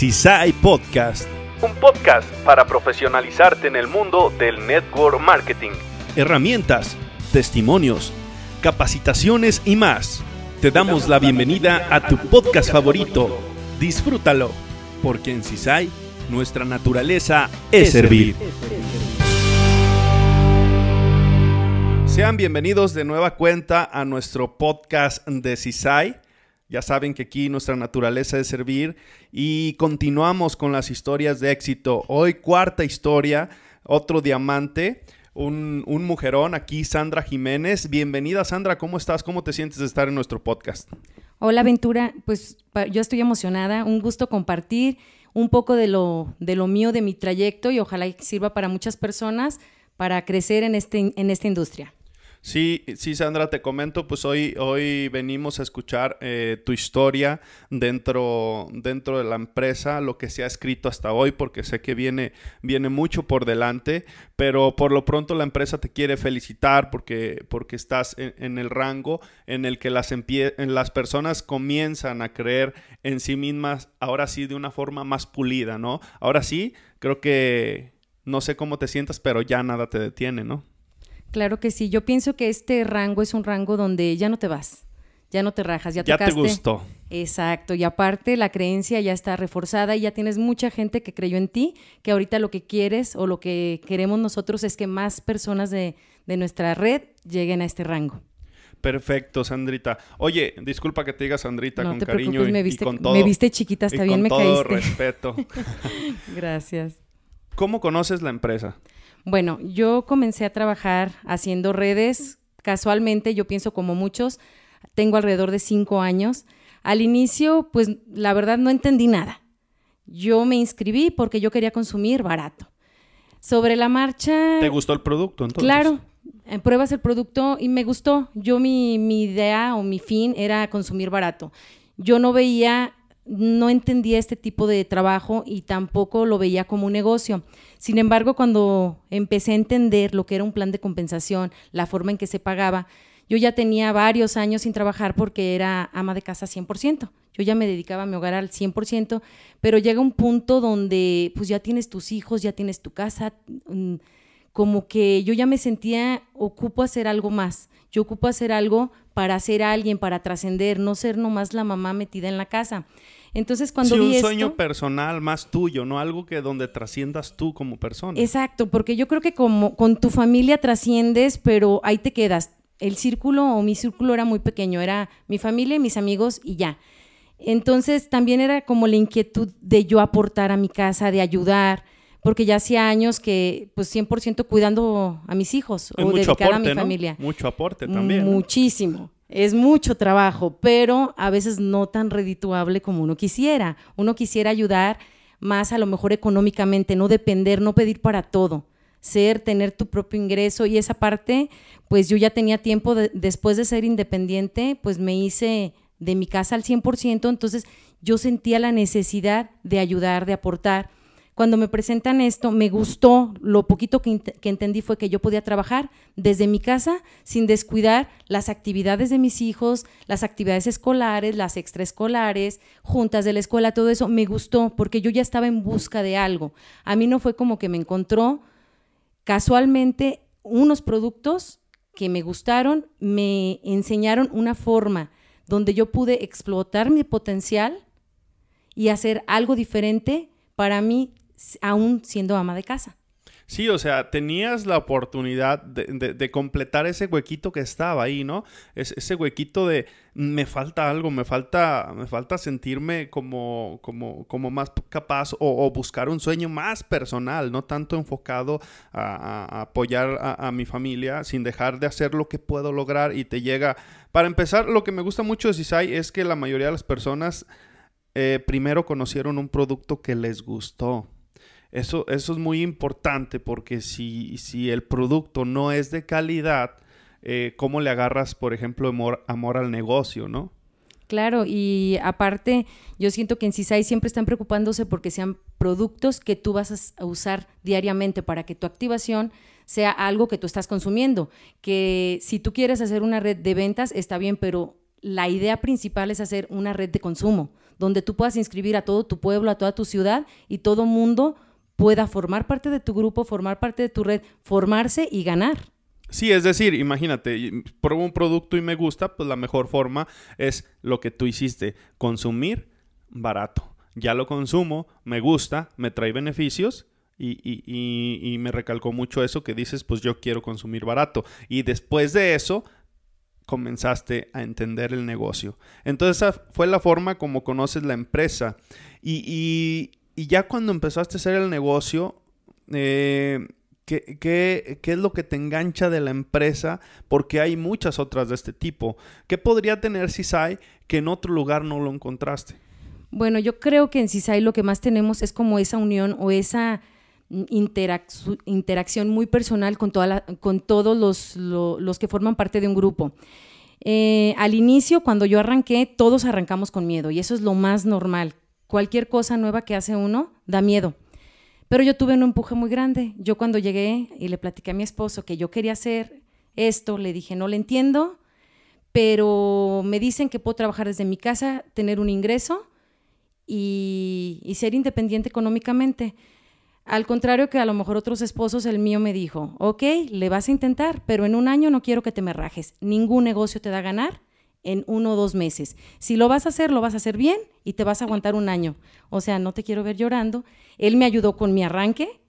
CISAI Podcast. Un podcast para profesionalizarte en el mundo del network marketing. Herramientas, testimonios, capacitaciones y más. Te damos la bienvenida a tu podcast favorito. Disfrútalo, porque en CISAI nuestra naturaleza es servir. Sean bienvenidos de nueva cuenta a nuestro podcast de CISAI. Ya saben que aquí nuestra naturaleza es servir y continuamos con las historias de éxito. Hoy cuarta historia, otro diamante, un, mujerón, aquí Sandra Jiménez. Bienvenida Sandra, ¿cómo estás? ¿Cómo te sientes de estar en nuestro podcast? Hola Ventura, pues yo estoy emocionada, un gusto compartir un poco de lo, de lo mío, de mi trayecto y ojalá sirva para muchas personas para crecer en, este, en esta industria. Sí, sí, Sandra, te comento, pues hoy, hoy venimos a escuchar eh, tu historia dentro, dentro de la empresa, lo que se ha escrito hasta hoy, porque sé que viene, viene mucho por delante, pero por lo pronto la empresa te quiere felicitar porque, porque estás e, en, el rango en el que las, en las personas comienzan a creer en sí mismas, ahora sí, de una forma más pulida, ¿no? Ahora sí, creo que, no sé cómo te sientas, pero ya nada te detiene, ¿no? Claro que sí. Yo pienso que este rango es un rango donde ya no te vas, ya no te rajas, ya, ya te gustó. Exacto. Y aparte la creencia ya está reforzada y ya tienes mucha gente que creyó en ti, que ahorita lo que quieres o lo que queremos nosotros es que más personas de, nuestra red lleguen a este rango. Perfecto, Sandrita. Oye, disculpa que te diga Sandrita con cariño y, me viste, con todo. Me viste chiquita, está bien, con todo respeto. Gracias. ¿Cómo conoces la empresa? Bueno, yo comencé a trabajar haciendo redes. Casualmente, yo pienso como muchos, tengo alrededor de cinco años. Al inicio, pues la verdad no entendí nada. Yo me inscribí porque yo quería consumir barato. Sobre la marcha... ¿Te gustó el producto entonces? Claro, eh, pruebas el producto y me gustó. Yo mi, mi idea o mi fin era consumir barato. Yo no veía no entendía este tipo de trabajo y tampoco lo veía como un negocio. Sin embargo, cuando empecé a entender lo que era un plan de compensación, la forma en que se pagaba, yo ya tenía varios años sin trabajar porque era ama de casa 100%. Yo ya me dedicaba a mi hogar al 100%, pero llega un punto donde pues ya tienes tus hijos, ya tienes tu casa, mm, como que yo ya me sentía, ocupo hacer algo más, yo ocupo hacer algo para ser alguien, para trascender, no ser nomás la mamá metida en la casa. Entonces cuando sí, un sueño personal más tuyo, no algo que donde trasciendas tú como persona. Exacto, porque yo creo que como con tu familia trasciendes, pero ahí te quedas. El círculo o mi círculo era muy pequeño, era mi familia, mis amigos y ya. Entonces también era como la inquietud de yo aportar a mi casa, de ayudar, porque ya hacía años que pues 100% cuidando a mis hijos o dedicada a mi familia. Mucho aporte también. Muchísimo. Es mucho trabajo, pero a veces no tan redituable como uno quisiera. Uno quisiera ayudar más a lo mejor económicamente, no depender, no pedir para todo, ser, tener tu propio ingreso y esa parte, pues yo ya tenía tiempo después de ser independiente, pues me hice de mi casa al 100%, entonces yo sentía la necesidad de ayudar, de aportar cuando me presentan esto, me gustó, lo poquito que, entendí fue que yo podía trabajar desde mi casa sin descuidar las actividades de mis hijos, las actividades escolares, las extraescolares, juntas de la escuela, todo eso, me gustó porque yo ya estaba en busca de algo. A mí no fue como que me encontró casualmente unos productos que me gustaron, me enseñaron una forma donde yo pude explotar mi potencial y hacer algo diferente para mí aún siendo ama de casa. Sí, o sea, tenías la oportunidad de, completar ese huequito que estaba ahí, ¿no? ese huequito de me falta algo, me falta, me falta sentirme como, como, como más capaz o, buscar un sueño más personal, no tanto enfocado a, apoyar a, mi familia sin dejar de hacer lo que puedo lograr y te llega. Para empezar, lo que me gusta mucho de Sisai es que la mayoría de las personas eh, primero conocieron un producto que les gustó. Eso, eso es muy importante porque si, si el producto no es de calidad, eh, ¿cómo le agarras, por ejemplo, amor, amor al negocio, no? Claro, y aparte, yo siento que en CISAI siempre están preocupándose porque sean productos que tú vas a usar diariamente para que tu activación sea algo que tú estás consumiendo. Que si tú quieres hacer una red de ventas, está bien, pero la idea principal es hacer una red de consumo, donde tú puedas inscribir a todo tu pueblo, a toda tu ciudad y todo mundo pueda formar parte de tu grupo, formar parte de tu red, formarse y ganar. Sí, es decir, imagínate, pruebo un producto y me gusta, pues la mejor forma es lo que tú hiciste, consumir barato. Ya lo consumo, me gusta, me trae beneficios y, y, y, me recalcó mucho eso que dices, pues yo quiero consumir barato. Y después de eso, comenzaste a entender el negocio. Entonces esa fue la forma como conoces la empresa. Y, y, y ya cuando empezaste a hacer el negocio, eh, ¿qué, es lo que te engancha de la empresa? Porque hay muchas otras de este tipo. ¿Qué podría tener CISAI que en otro lugar no lo encontraste? Bueno, yo creo que en CISAI lo que más tenemos es como esa unión o esa interacción muy personal con, toda la, con todos los, que forman parte de un grupo. Eh, al inicio, cuando yo arranqué, todos arrancamos con miedo y eso es lo más normal cualquier cosa nueva que hace uno da miedo. Pero yo tuve un empuje muy grande. Yo cuando llegué y le platiqué a mi esposo que yo quería hacer esto, le dije, no le entiendo, pero me dicen que puedo trabajar desde mi casa, tener un ingreso y, y ser independiente económicamente. Al contrario que a lo mejor otros esposos, el mío me dijo, ok, le vas a intentar, pero en un año no quiero que te me rajes. Ningún negocio te da a ganar en uno o dos meses. Si lo vas a hacer, lo vas a hacer bien y te vas a aguantar un año. O sea, no te quiero ver llorando. Él me ayudó con mi arranque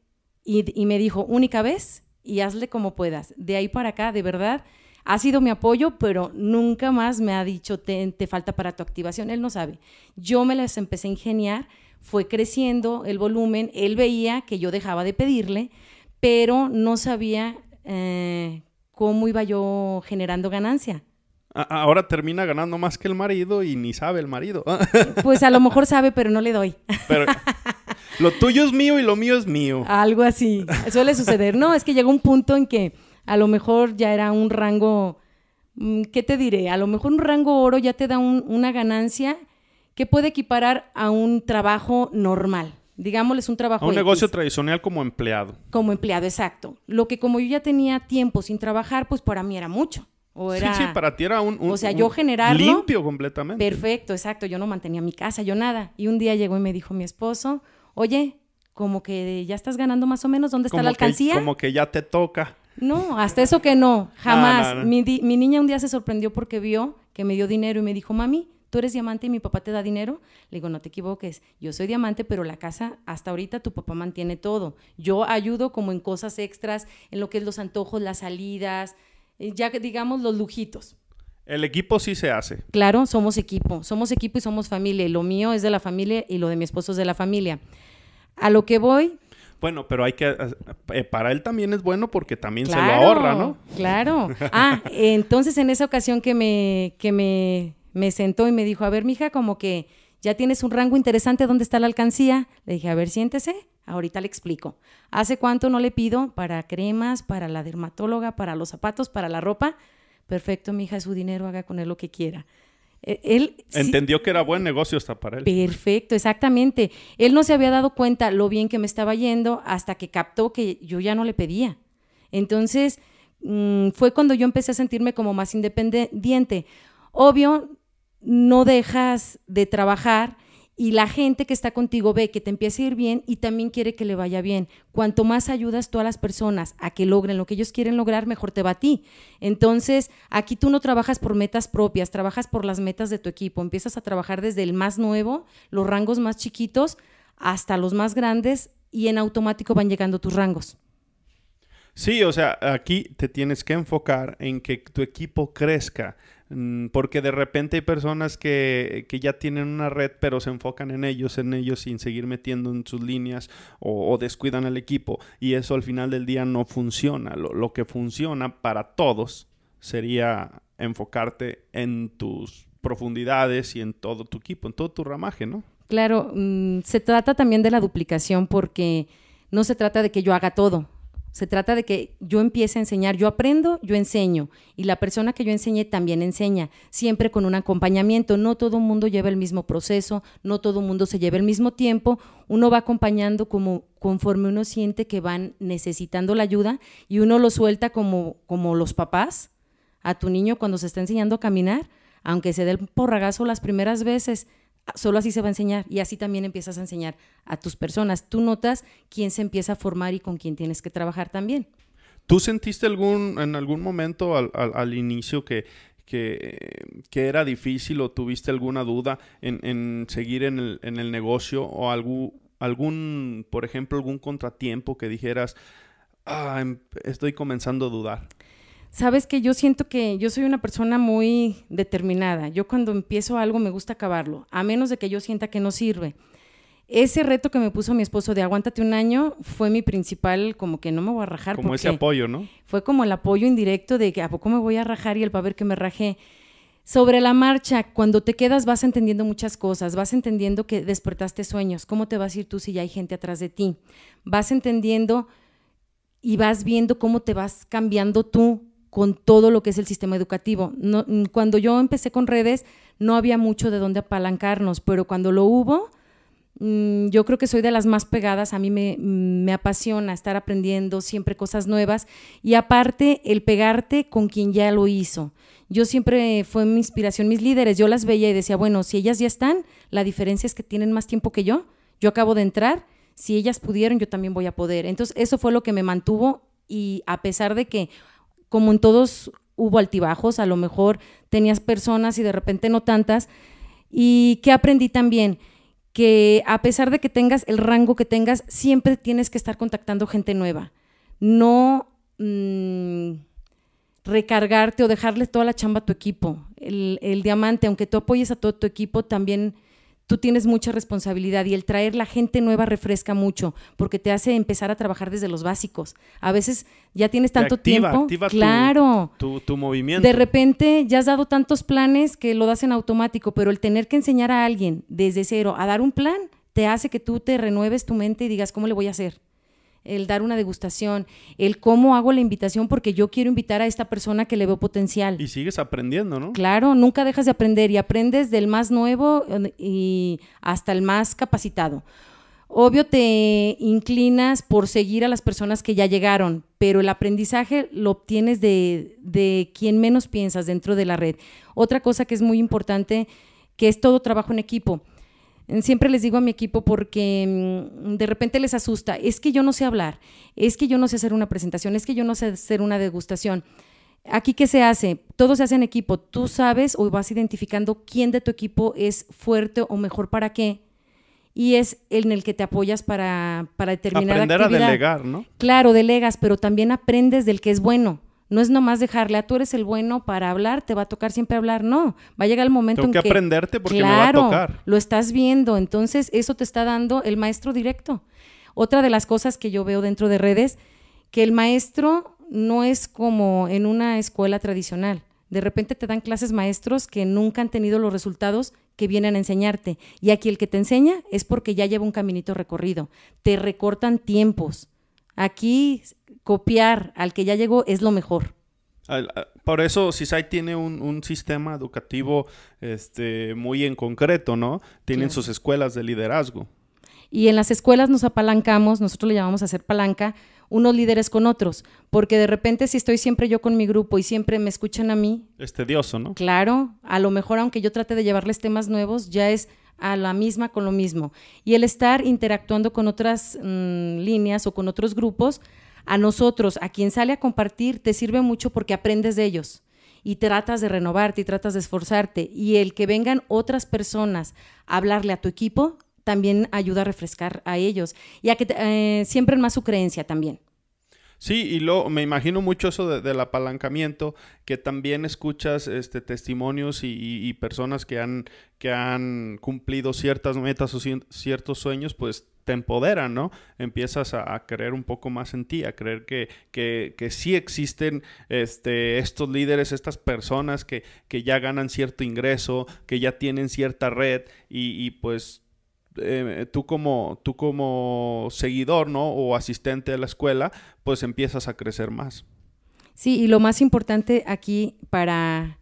y, me dijo, única vez y hazle como puedas. De ahí para acá, de verdad, ha sido mi apoyo, pero nunca más me ha dicho, te, falta para tu activación. Él no sabe. Yo me las empecé a ingeniar, fue creciendo el volumen, él veía que yo dejaba de pedirle, pero no sabía eh, cómo iba yo generando ganancia. Ahora termina ganando más que el marido y ni sabe el marido. Pues a lo mejor sabe, pero no le doy. Pero lo tuyo es mío y lo mío es mío. Algo así. Suele suceder. No, es que llegó un punto en que a lo mejor ya era un rango, mm, ¿qué te diré? A lo mejor un rango oro ya te da una ganancia que puede equiparar a un trabajo normal. Digámosles un trabajo. un negocio tradicional como empleado. Como empleado, exacto. Lo que como yo ya tenía tiempo sin trabajar, pues para mí era mucho sí, sí, para ti era un, o sea, yo generarlo limpio completamente. Perfecto, exacto. Yo no mantenía mi casa, yo nada. Y un día llegó y me dijo mi esposo, oye, como que ya estás ganando más o menos, ¿dónde está la alcancía? como que ya te toca. No, hasta eso que no, ah, jamás. Mi, mi niña un día se sorprendió porque vio que me dio dinero y me dijo, mami, tú eres diamante y mi papá te da dinero. Le digo, no te equivoques, yo soy diamante, pero la casa hasta ahorita tu papá mantiene todo. Yo ayudo como en cosas extras, en lo que es los antojos, las salidas, eh, ya digamos los lujitos. El equipo sí se hace. Claro, somos equipo, somos equipo y somos familia. lo mío es de la familia y lo de mi esposo es de la familia. A lo que voy. Bueno, pero hay que. Eh, eh, para él también es bueno porque también se lo ahorra, ¿no? Claro. Ah, entonces en esa ocasión que me, que me, me sentó y me dijo, a ver, mija, como que ya tienes un rango interesante, donde está la alcancía? Le dije, a ver, siéntese, ahorita le explico. ¿Hace cuánto no le pido para cremas, para la dermatóloga, para los zapatos, para la ropa? Perfecto, mi hija, su dinero, haga con él lo que quiera. E-, él, Entendió que era buen negocio hasta para él. Perfecto, exactamente. Él no se había dado cuenta lo bien que me estaba yendo hasta que captó que yo ya no le pedía. Entonces, mm, fue cuando yo empecé a sentirme como más independiente. Obvio, no dejas de trabajar y la gente que está contigo ve que te empieza a ir bien y también quiere que le vaya bien. Cuanto más ayudas tú a las personas a que logren lo que ellos quieren lograr, mejor te va a ti. Entonces, aquí tú no trabajas por metas propias, trabajas por las metas de tu equipo. Empiezas a trabajar desde el más nuevo, los rangos más chiquitos, hasta los más grandes y en automático van llegando tus rangos. Sí, o sea, aquí te tienes que enfocar en que tu equipo crezca. Mm, porque de repente hay personas que, que, ya tienen una red, pero se enfocan en ellos, en ellos sin seguir metiendo en sus líneas o, descuidan al equipo. Y eso al final del día no funciona. Lo, que funciona para todos sería enfocarte en tus profundidades y en todo tu equipo, en todo tu ramaje, ¿no? Claro, mm, se trata también de la duplicación porque no se trata de que yo haga todo se trata de que yo empiece a enseñar, yo aprendo, yo enseño y la persona que yo enseñé también enseña, siempre con un acompañamiento. No todo el mundo lleva el mismo proceso, no todo el mundo se lleva el mismo tiempo, uno va acompañando como conforme uno siente que van necesitando la ayuda y uno lo suelta como, como los papás a tu niño cuando se está enseñando a caminar, aunque se dé el porragazo las primeras veces, Solo así se va a enseñar y así también empiezas a enseñar a tus personas. Tú notas quién se empieza a formar y con quién tienes que trabajar también. ¿Tú sentiste algún, en algún momento al, inicio que, que, era difícil o tuviste alguna duda en, seguir en el, negocio o algún, algún, por ejemplo, algún contratiempo que dijeras, ah, em, estoy comenzando a dudar? sabes que yo siento que yo soy una persona muy determinada. Yo cuando empiezo algo me gusta acabarlo, a menos de que yo sienta que no sirve. Ese reto que me puso mi esposo de aguántate un año fue mi principal, como que no me voy a rajar. Como ese apoyo, ¿no? Fue como el apoyo indirecto de que a poco me voy a rajar y el para ver que me rajé. Sobre la marcha, cuando te quedas vas entendiendo muchas cosas, vas entendiendo que despertaste sueños, cómo te vas a ir tú si ya hay gente atrás de ti, vas entendiendo y vas viendo cómo te vas cambiando tú con todo lo que es el sistema educativo. cuando yo empecé con redes, no había mucho de dónde apalancarnos, pero cuando lo hubo, mm, yo creo que soy de las más pegadas, a mí me, mm, me, apasiona estar aprendiendo siempre cosas nuevas y aparte el pegarte con quien ya lo hizo. Yo siempre fue mi inspiración, mis líderes, yo las veía y decía, bueno, si ellas ya están, la diferencia es que tienen más tiempo que yo, yo acabo de entrar, si ellas pudieron, yo también voy a poder. Entonces, eso fue lo que me mantuvo y a pesar de que como en todos hubo altibajos, a lo mejor tenías personas y de repente no tantas. ¿Y qué aprendí también? Que a pesar de que tengas el rango que tengas, siempre tienes que estar contactando gente nueva. No mm, recargarte o dejarle toda la chamba a tu equipo. El, el diamante, aunque tú apoyes a todo tu equipo, también tú tienes mucha responsabilidad y el traer la gente nueva refresca mucho porque te hace empezar a trabajar desde los básicos. A veces ya tienes tanto tiempo, claro, tu, movimiento. De repente ya has dado tantos planes que lo das en automático, pero el tener que enseñar a alguien desde cero a dar un plan te hace que tú te renueves tu mente y digas cómo le voy a hacer el dar una degustación, el cómo hago la invitación porque yo quiero invitar a esta persona que le veo potencial. Y sigues aprendiendo, ¿no? Claro, nunca dejas de aprender y aprendes del más nuevo eh, y hasta el más capacitado. Obvio te inclinas por seguir a las personas que ya llegaron, pero el aprendizaje lo obtienes de, de quien menos piensas dentro de la red. Otra cosa que es muy importante, que es todo trabajo en equipo Siempre les digo a mi equipo porque mm, de repente les asusta, es que yo no sé hablar, es que yo no sé hacer una presentación, es que yo no sé hacer una degustación. Aquí, ¿qué se hace? Todo se hace en equipo. Tú sabes o vas identificando quién de tu equipo es fuerte o mejor para qué. Y es en el que te apoyas para, para determinar Aprender actividad. a delegar, ¿no? Claro, delegas, pero también aprendes del que es bueno. No es nomás dejarle a tú eres el bueno para hablar, te va a tocar siempre hablar. No, va a llegar el momento en que. Tengo que aprenderte porque va a tocar. Lo estás viendo. Entonces, eso te está dando el maestro directo. Otra de las cosas que yo veo dentro de redes, que el maestro no es como en una escuela tradicional. De repente te dan clases maestros que nunca han tenido los resultados que vienen a enseñarte. Y aquí el que te enseña es porque ya lleva un caminito recorrido. Te recortan tiempos. Aquí copiar al que ya llegó es lo mejor. Por eso CISAI tiene un, sistema educativo este, muy en concreto, ¿no? Tienen sus escuelas de liderazgo. Y en las escuelas nos apalancamos, nosotros le llamamos a hacer palanca, unos líderes con otros, porque de repente si estoy siempre yo con mi grupo y siempre me escuchan a mí... Es tedioso, ¿no? Claro, a lo mejor aunque yo trate de llevarles temas nuevos, ya es a la misma con lo mismo. Y el estar interactuando con otras mm, líneas o con otros grupos a nosotros, a quien sale a compartir, te sirve mucho porque aprendes de ellos y tratas de renovarte y tratas de esforzarte. Y el que vengan otras personas a hablarle a tu equipo también ayuda a refrescar a ellos y a que eh, siembren siempre más su creencia también. Sí, y lo, me imagino mucho eso de, del apalancamiento, que también escuchas este, testimonios y, personas que han, que han cumplido ciertas metas o ciertos sueños, pues te empoderan, ¿no? Empiezas a, creer un poco más en ti, a creer que, que, que sí existen este, estos líderes, estas personas que, que, ya ganan cierto ingreso, que ya tienen cierta red y, y pues eh, tú, como, tú como seguidor, ¿no? O asistente de la escuela, pues empiezas a crecer más. Sí, y lo más importante aquí para,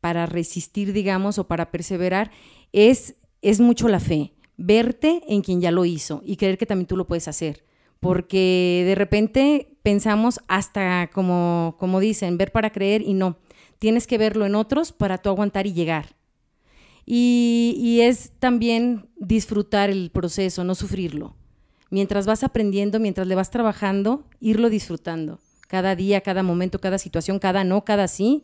para resistir, digamos, o para perseverar, es, es mucho la fe. Verte en quien ya lo hizo y creer que también tú lo puedes hacer. Porque de repente pensamos hasta como, como dicen, ver para creer y no. Tienes que verlo en otros para tú aguantar y llegar. Y, es también disfrutar el proceso, no sufrirlo. Mientras vas aprendiendo, mientras le vas trabajando, irlo disfrutando. Cada día, cada momento, cada situación, cada no, cada sí,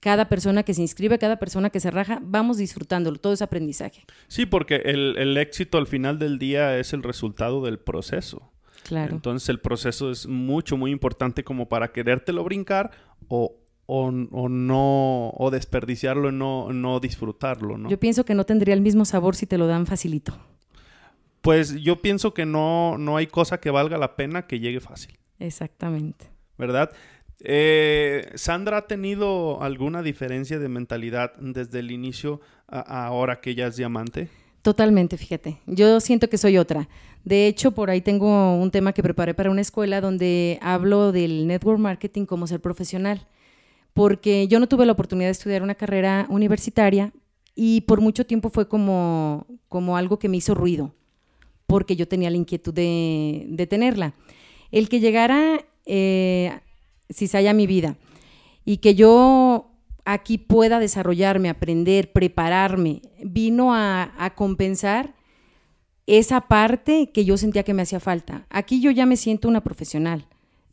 cada persona que se inscribe, cada persona que se raja, vamos disfrutándolo, todo es aprendizaje. Sí, porque el, el, éxito al final del día es el resultado del proceso. Claro. Entonces el proceso es mucho, muy importante como para querértelo brincar o, o, no, o desperdiciarlo y no, no disfrutarlo, ¿no? Yo pienso que no tendría el mismo sabor si te lo dan facilito. Pues yo pienso que no, no hay cosa que valga la pena que llegue fácil. Exactamente. ¿Verdad? Eh, Sandra ha tenido alguna diferencia de mentalidad desde el inicio ahora que ella es diamante. Totalmente, fíjate. Yo siento que soy otra. De hecho, por ahí tengo un tema que preparé para una escuela donde hablo del network marketing como ser profesional porque yo no tuve la oportunidad de estudiar una carrera universitaria y por mucho tiempo fue como, como algo que me hizo ruido, porque yo tenía la inquietud de, de tenerla. El que llegara eh, si se haya mi vida y que yo aquí pueda desarrollarme, aprender, prepararme, vino a compensar esa parte que yo sentía que me hacía falta. Aquí yo ya me siento una profesional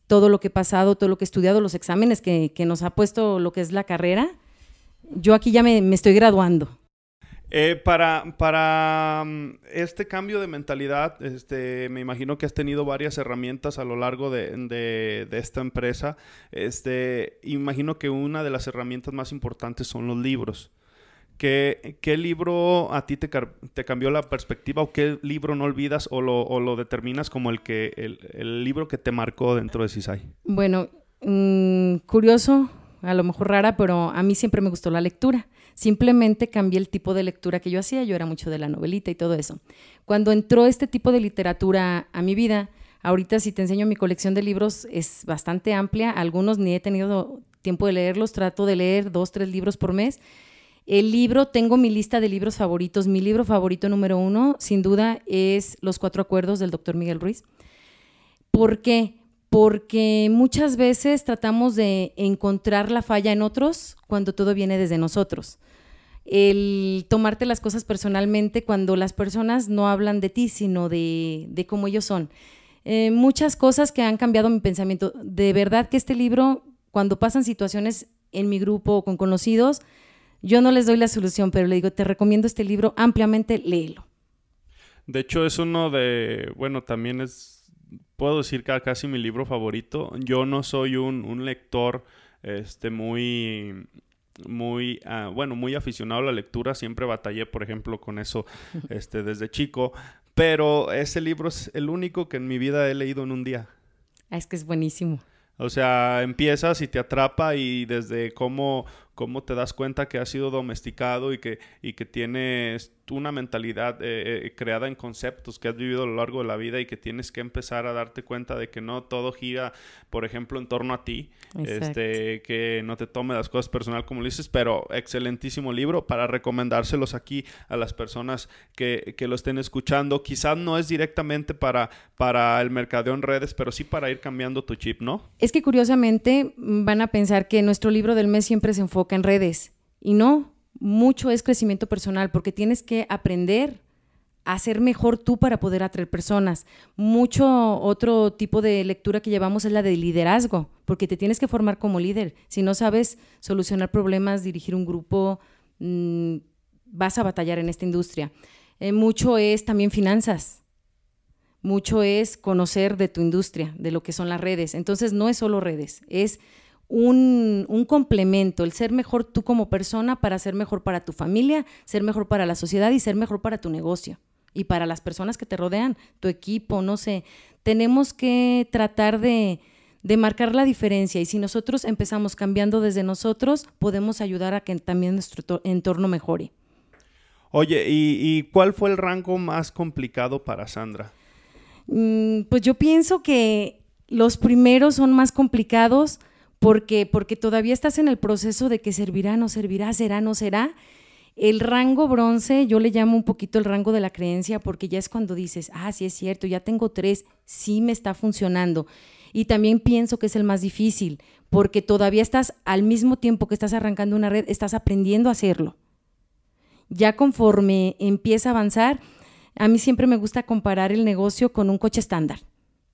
todo lo que he pasado, todo lo que he estudiado, los exámenes que, nos ha puesto lo que es la carrera. Yo aquí ya me, estoy graduando. Eh, para, mm, este cambio de mentalidad, este, me imagino que has tenido varias herramientas a lo largo de, esta empresa. Este, imagino que una de las herramientas más importantes son los libros. ¿Qué, libro a ti te, cambió la perspectiva o qué libro no olvidas o lo, determinas como el, que, el, libro que te marcó dentro de CISAI? Bueno, mm, curioso, a lo mejor rara, pero a mí siempre me gustó la lectura. Simplemente cambié el tipo de lectura que yo hacía, yo era mucho de la novelita y todo eso. Cuando entró este tipo de literatura a mi vida, ahorita si te enseño mi colección de libros es bastante amplia, algunos ni he tenido tiempo de leerlos, trato de leer dos, tres libros por mes el libro, tengo mi lista de libros favoritos. Mi libro favorito número uno, sin duda, es Los Cuatro Acuerdos del doctor Miguel Ruiz. ¿Por qué? Porque muchas veces tratamos de encontrar la falla en otros cuando todo viene desde nosotros. El tomarte las cosas personalmente cuando las personas no hablan de ti, sino de, cómo ellos son. Eh, muchas cosas que han cambiado mi pensamiento. De verdad que este libro, cuando pasan situaciones en mi grupo o con conocidos, yo no les doy la solución, pero le digo, te recomiendo este libro ampliamente, léelo. De hecho, es uno de, bueno, también es, puedo decir que casi mi libro favorito. Yo no soy un, lector este, muy, muy, ah, bueno, muy aficionado a la lectura. Siempre batallé, por ejemplo, con eso este, desde chico. Pero ese libro es el único que en mi vida he leído en un día. Ah, es que es buenísimo. O sea, empiezas y te atrapa y desde cómo cómo te das cuenta que ha sido domesticado y que, y que una mentalidad eh, eh, eh, creada en conceptos que has vivido a lo largo de la vida y que tienes que empezar a darte cuenta de que no todo gira, por ejemplo, en torno a ti, este, que no te tome las cosas personal como lo dices, pero excelentísimo libro para recomendárselos aquí a las personas que, que lo estén escuchando. Quizás no es directamente para, para el mercadeo en redes, pero sí para ir cambiando tu chip, ¿no? Es que curiosamente mm, van a pensar que nuestro libro del mes siempre se enfoca en redes y no mucho es crecimiento personal, porque tienes que aprender a ser mejor tú para poder atraer personas. Mucho otro tipo de lectura que llevamos es la de liderazgo, porque te tienes que formar como líder. Si no sabes solucionar problemas, dirigir un grupo, mm, vas a batallar en esta industria. Eh, mucho es también finanzas. Mucho es conocer de tu industria, de lo que son las redes. Entonces no es solo redes, es un, complemento, el ser mejor tú como persona para ser mejor para tu familia, ser mejor para la sociedad y ser mejor para tu negocio y para las personas que te rodean, tu equipo, no sé. Tenemos que tratar de, marcar la diferencia y si nosotros empezamos cambiando desde nosotros, podemos ayudar a que también nuestro entorno mejore. Oye, ¿y, cuál fue el rango más complicado para Sandra? Mm, pues yo pienso que los primeros son más complicados porque, porque todavía estás en el proceso de que servirá, no servirá, será, no será. El rango bronce, yo le llamo un poquito el rango de la creencia, porque ya es cuando dices, ah, sí es cierto, ya tengo tres, sí me está funcionando. Y también pienso que es el más difícil, porque todavía estás, al mismo tiempo que estás arrancando una red, estás aprendiendo a hacerlo. Ya conforme empieza a avanzar, a mí siempre me gusta comparar el negocio con un coche estándar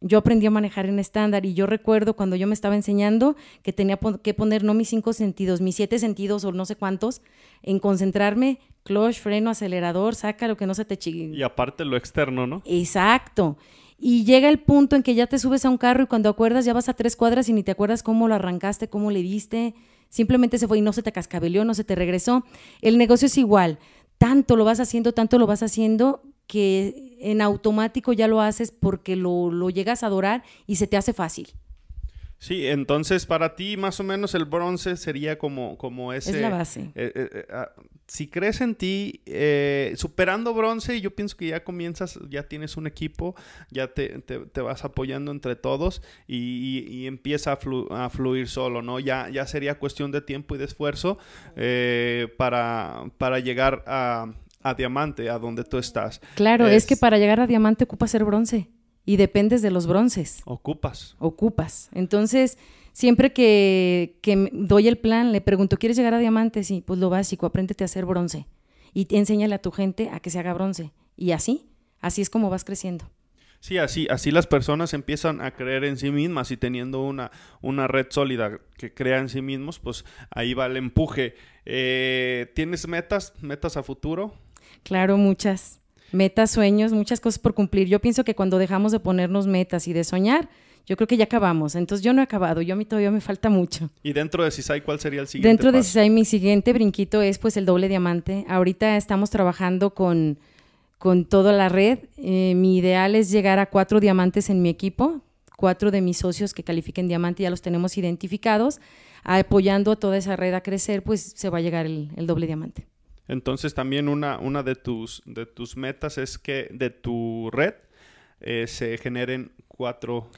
yo aprendí a manejar en estándar y yo recuerdo cuando yo me estaba enseñando que tenía que poner no mis cinco sentidos, mis siete sentidos o no sé cuántos, en concentrarme, clutch, freno, acelerador, saca lo que no se te chigue. Y aparte lo externo, ¿no? Exacto. Y llega el punto en que ya te subes a un carro y cuando acuerdas ya vas a tres cuadras y ni te acuerdas cómo lo arrancaste, cómo le diste, simplemente se fue y no se te cascabeleó, no se te regresó. El negocio es igual, tanto lo vas haciendo, tanto lo vas haciendo que en automático ya lo haces porque lo, llegas a adorar y se te hace fácil. Sí, entonces para ti más o menos el bronce sería como, como ese... Es la base. Eh, eh, eh, ah, si crees en ti, superando bronce, yo pienso que ya comienzas, ya tienes un equipo, ya te, vas apoyando entre todos y, y, empieza a, a, fluir solo, ¿no? Ya, ya sería cuestión de tiempo y de esfuerzo para, para llegar a a diamante, a donde tú estás. Claro, es, que para llegar a diamante ocupas ser bronce y dependes de los bronces. Ocupas. Ocupas. Entonces, siempre que, doy el plan, le pregunto, ¿quieres llegar a diamante? Sí, pues lo básico, apréndete a hacer bronce y enséñale a tu gente a que se haga bronce. Y así, así es como vas creciendo. Sí, así, así las personas empiezan a creer en sí mismas y teniendo una, una red sólida que crea en sí mismos, pues ahí va el empuje. Eh, ¿Tienes metas, metas a futuro? Claro, muchas metas, sueños, muchas cosas por cumplir. Yo pienso que cuando dejamos de ponernos metas y de soñar, yo creo que ya acabamos. Entonces yo no he acabado, yo a mí todavía me falta mucho. ¿Y dentro de CISAI cuál sería el siguiente? Dentro de CISAI mi siguiente brinquito es pues el doble diamante. Ahorita estamos trabajando con, con toda la red. Eh, mi ideal es llegar a cuatro diamantes en mi equipo. Cuatro de mis socios que califiquen diamante ya los tenemos identificados. Apoyando a toda esa red a crecer, pues se va a llegar el doble diamante. Entonces también una, una de, tus, de tus metas es que de tu red eh, se generen cuatro...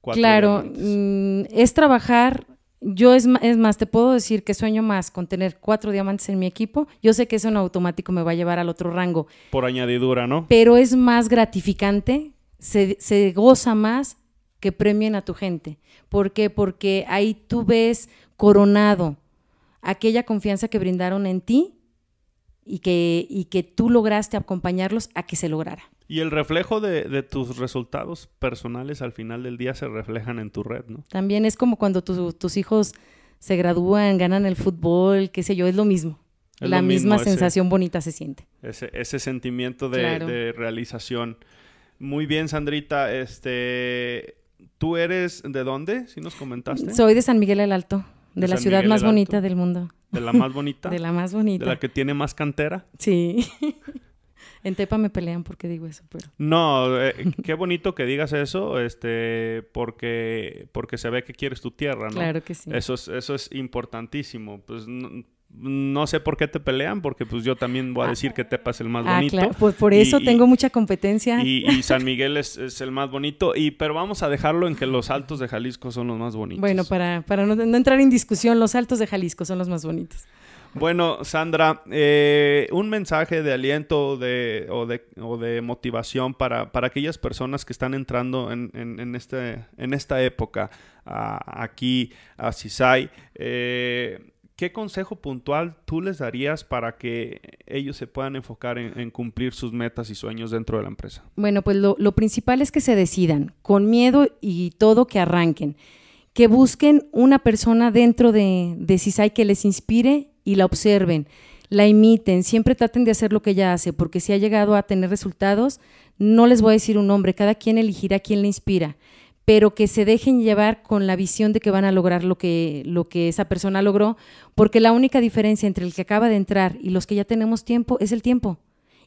cuatro claro, mm, es trabajar yo es, es, más, te puedo decir que sueño más con tener cuatro diamantes en mi equipo. Yo sé que eso en automático me va a llevar al otro rango. Por añadidura, ¿no? Pero es más gratificante, se, se goza más que premien a tu gente. ¿Por qué? Porque ahí tú ves coronado aquella confianza que brindaron en ti y que, y que tú lograste acompañarlos a que se lograra. Y el reflejo de, tus resultados personales al final del día se reflejan en tu red, ¿no? También es como cuando tus hijos se gradúan, ganan el fútbol, qué sé yo, es lo mismo. La misma sensación bonita se siente. Ese, ese sentimiento de, realización. Muy bien, Sandrita. Este, ¿Tú eres de dónde? Si nos comentaste. Soy de San Miguel el Alto. De, la ciudad más bonita del mundo. ¿De la más bonita? de la más bonita. ¿De la que tiene más cantera? Sí. en Tepa me pelean porque digo eso, pero... No, eh, qué bonito que digas eso, este, porque, porque se ve que quieres tu tierra, ¿no? Claro que sí. Eso es, eso es importantísimo. Pues no, no sé por qué te pelean, porque pues yo también voy a decir que Tepa es el más ah, bonito. Claro. Pues por eso tengo mucha competencia. Y, San Miguel es, el más bonito, y pero vamos a dejarlo en que los altos de Jalisco son los más bonitos. Bueno, para, para no, entrar en discusión, los altos de Jalisco son los más bonitos. Bueno, Sandra, eh, un mensaje de aliento de, o, de, motivación para, aquellas personas que están entrando en, este, en esta época aquí a CISAI. Eh, ¿qué consejo puntual tú les darías para que ellos se puedan enfocar en, cumplir sus metas y sueños dentro de la empresa? Bueno, pues lo, principal es que se decidan, con miedo y todo que arranquen, que busquen una persona dentro de, de CISAI que les inspire y la observen, la imiten, siempre traten de hacer lo que ella hace, porque si ha llegado a tener resultados, no les voy a decir un nombre, cada quien elegirá quién le inspira pero que se dejen llevar con la visión de que van a lograr lo que, lo que esa persona logró, porque la única diferencia entre el que acaba de entrar y los que ya tenemos tiempo es el tiempo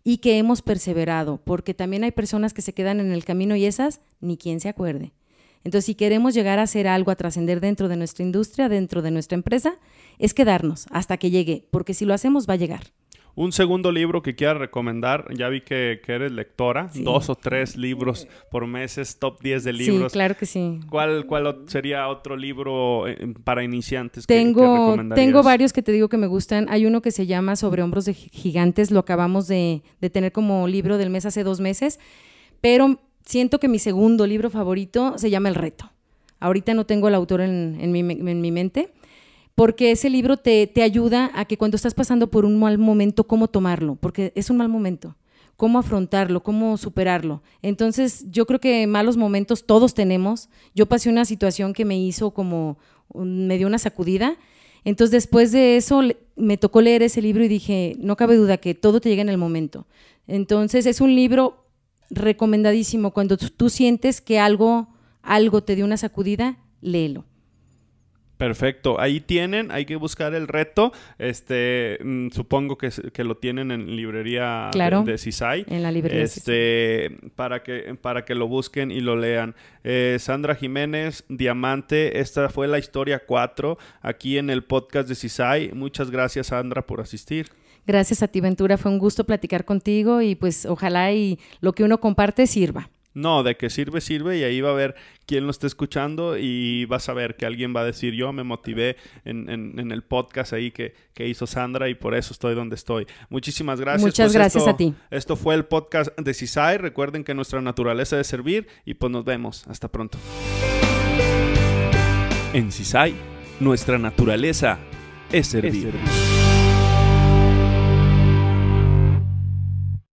y que hemos perseverado, porque también hay personas que se quedan en el camino y esas ni quien se acuerde. Entonces, si queremos llegar a hacer algo, a trascender dentro de nuestra industria, dentro de nuestra empresa, es quedarnos hasta que llegue, porque si lo hacemos va a llegar. Un segundo libro que quiera recomendar, ya vi que, eres lectora, dos o tres libros por meses, top 10 de libros. Sí, claro que sí. ¿Cuál, sería otro libro eh, para iniciantes? Tengo, que, tengo varios que te digo que me gustan. Hay uno que se llama Sobre hombros de gigantes, lo acabamos de, tener como libro del mes hace dos meses, pero siento que mi segundo libro favorito se llama El reto. Ahorita no tengo el autor en mi mente, porque ese libro te, ayuda a que cuando estás pasando por un mal momento, cómo tomarlo, porque es un mal momento cómo afrontarlo, cómo superarlo. Entonces, yo creo que malos momentos todos tenemos. Yo pasé una situación que me hizo como, me dio una sacudida. Entonces, después de eso, me tocó leer ese libro y dije, no cabe duda que todo te llega en el momento. Entonces, es un libro recomendadísimo. Cuando tú sientes que algo, algo te dio una sacudida, léelo. Perfecto, ahí tienen, hay que buscar el reto. Este, mm, supongo que, lo tienen en librería de, de CISAI. En la librería. Este, para que para que lo busquen y lo lean. Eh, Sandra Jiménez, Diamante, esta fue la historia 4 aquí en el podcast de CISAI. Muchas gracias, Sandra, por asistir. Gracias a ti, Ventura. Fue un gusto platicar contigo y pues ojalá y lo que uno comparte sirva. No, de que sirve, sirve y ahí va a ver quién lo está escuchando y vas a ver que alguien va a decir, yo me motivé en, el podcast ahí que, hizo Sandra y por eso estoy donde estoy. Muchísimas gracias. Muchas pues gracias a ti. Esto fue el podcast de CISAI. Recuerden que nuestra naturaleza es servir y pues nos vemos. Hasta pronto. En CISAI, nuestra naturaleza Es servir.